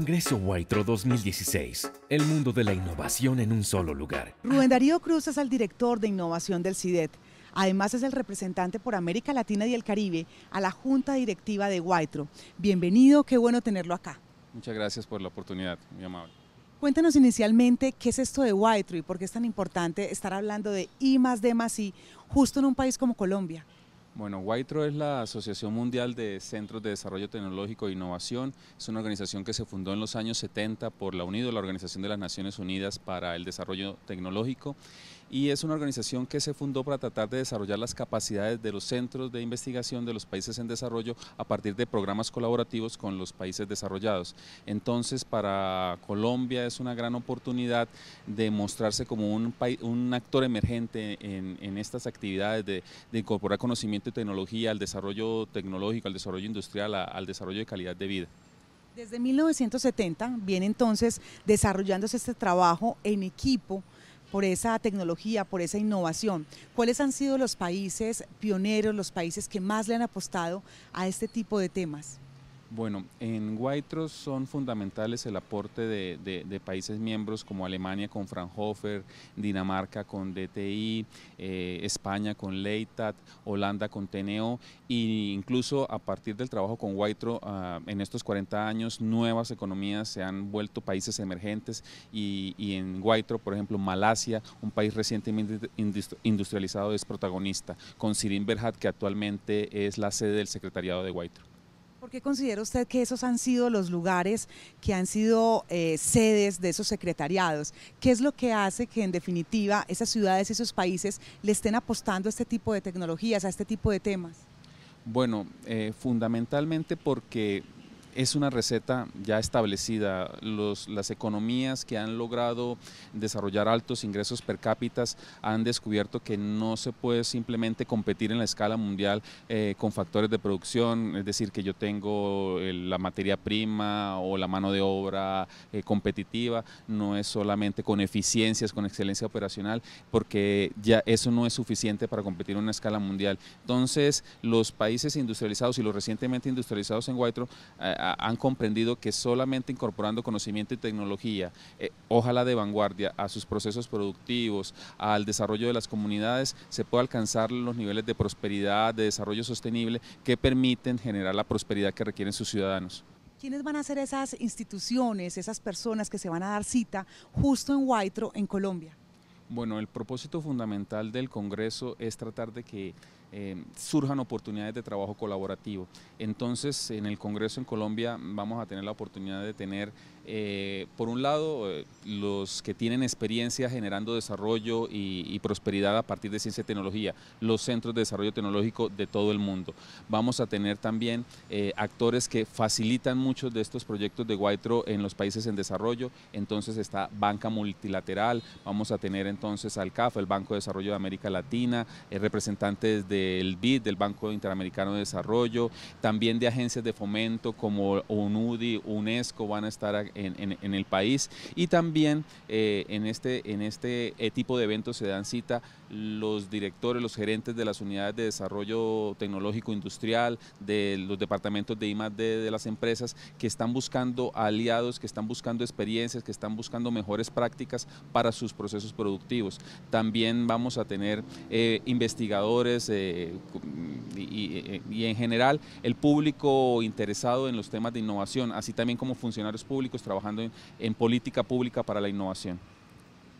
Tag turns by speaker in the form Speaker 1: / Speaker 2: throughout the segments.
Speaker 1: Congreso Guaitro 2016. El mundo de la innovación en un solo lugar.
Speaker 2: Rubén Darío Cruz es el director de innovación del CIDET. Además es el representante por América Latina y el Caribe a la Junta Directiva de Waitro. Bienvenido, qué bueno tenerlo acá.
Speaker 1: Muchas gracias por la oportunidad, muy amable.
Speaker 2: Cuéntanos inicialmente qué es esto de Waitro y por qué es tan importante estar hablando de I más D más I justo en un país como Colombia.
Speaker 1: Bueno, Guaitro es la Asociación Mundial de Centros de Desarrollo Tecnológico e Innovación. Es una organización que se fundó en los años 70 por la UNIDO, la Organización de las Naciones Unidas para el Desarrollo Tecnológico. Y es una organización que se fundó para tratar de desarrollar las capacidades de los centros de investigación de los países en desarrollo a partir de programas colaborativos con los países desarrollados. Entonces, para Colombia es una gran oportunidad de mostrarse como un, un actor emergente en, estas actividades, de incorporar conocimiento tecnología, al desarrollo tecnológico, al desarrollo industrial, al desarrollo de calidad de vida.
Speaker 2: Desde 1970 viene entonces desarrollándose este trabajo en equipo por esa tecnología, por esa innovación. ¿Cuáles han sido los países pioneros, los países que más le han apostado a este tipo de temas?
Speaker 1: Bueno, en Guaitro son fundamentales el aporte de, países miembros como Alemania con Fraunhofer, Dinamarca con DTI, eh, España con Leitat, Holanda con Teneo e incluso a partir del trabajo con Guaitro, ah, en estos 40 años nuevas economías se han vuelto países emergentes y, en Guaitro, por ejemplo, Malasia, un país recientemente industrializado es protagonista, con Sirin Berhat que actualmente es la sede del secretariado de Guaitro.
Speaker 2: ¿Por qué considera usted que esos han sido los lugares que han sido eh, sedes de esos secretariados? ¿Qué es lo que hace que en definitiva esas ciudades y esos países le estén apostando a este tipo de tecnologías, a este tipo de temas?
Speaker 1: Bueno, eh, fundamentalmente porque es una receta ya establecida. las economías que han logrado desarrollar altos ingresos per cápita han descubierto que no se puede simplemente competir en la escala mundial eh, con factores de producción, es decir, que yo tengo eh, la materia prima o la mano de obra eh, competitiva, no es solamente con eficiencias, con excelencia operacional, porque ya eso no es suficiente para competir en una escala mundial. Entonces, los países industrializados y los recientemente industrializados en Whitro han comprendido que solamente incorporando conocimiento y tecnología, eh, ojalá de vanguardia, a sus procesos productivos, al desarrollo de las comunidades, se puede alcanzar los niveles de prosperidad, de desarrollo sostenible que permiten generar la prosperidad que requieren sus ciudadanos.
Speaker 2: ¿Quiénes van a ser esas instituciones, esas personas que se van a dar cita justo en Huaitro, en Colombia?
Speaker 1: Bueno, el propósito fundamental del Congreso es tratar de que eh, surjan oportunidades de trabajo colaborativo. Entonces, en el Congreso en Colombia vamos a tener la oportunidad de tener, eh, por un lado, eh, los que tienen experiencia generando desarrollo y, y, prosperidad a partir de ciencia y tecnología, los centros de desarrollo tecnológico de todo el mundo. Vamos a tener también actores que facilitan muchos de estos proyectos de Guaitro en los países en desarrollo. Entonces está banca multilateral, vamos a tener entonces al CAF, el Banco de Desarrollo de América Latina, representantes de el BID, del Banco Interamericano de Desarrollo, también de agencias de fomento como UNUDI, UNESCO van a estar en, el país y también eh, en, este, en este eh, tipo de eventos se dan cita los directores, los gerentes de las unidades de desarrollo tecnológico industrial, de los departamentos de IMAD de las empresas que están buscando aliados, que están buscando experiencias, que están buscando mejores prácticas para sus procesos productivos. También vamos a tener eh, investigadores, eh, y, en general el público interesado en los temas de innovación, así también como funcionarios públicos trabajando en, política pública para la innovación.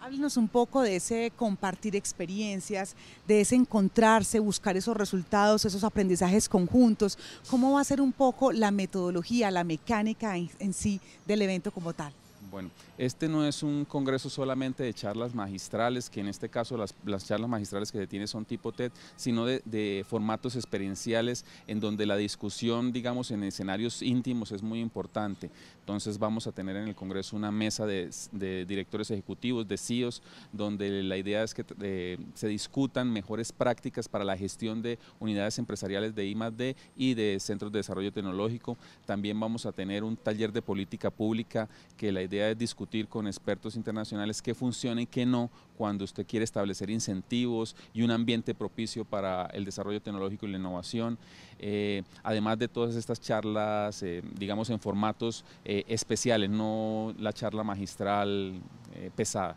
Speaker 2: Háblenos un poco de ese compartir experiencias, de ese encontrarse, buscar esos resultados, esos aprendizajes conjuntos. ¿Cómo va a ser un poco la metodología, la mecánica en sí del evento como tal?
Speaker 1: Bueno, este no es un congreso solamente de charlas magistrales, que en este caso las, charlas magistrales que se tiene son tipo TED, sino de, formatos experienciales en donde la discusión, digamos, en escenarios íntimos es muy importante. Entonces vamos a tener en el congreso una mesa de, directores ejecutivos, de CEOs, donde la idea es que eh, se discutan mejores prácticas para la gestión de unidades empresariales de I+D y de centros de desarrollo tecnológico. También vamos a tener un taller de política pública que la idea de discutir con expertos internacionales qué funciona y qué no cuando usted quiere establecer incentivos y un ambiente propicio para el desarrollo tecnológico y la innovación. Eh, además de todas estas charlas, eh, digamos, en formatos eh, especiales, no la charla magistral pesada.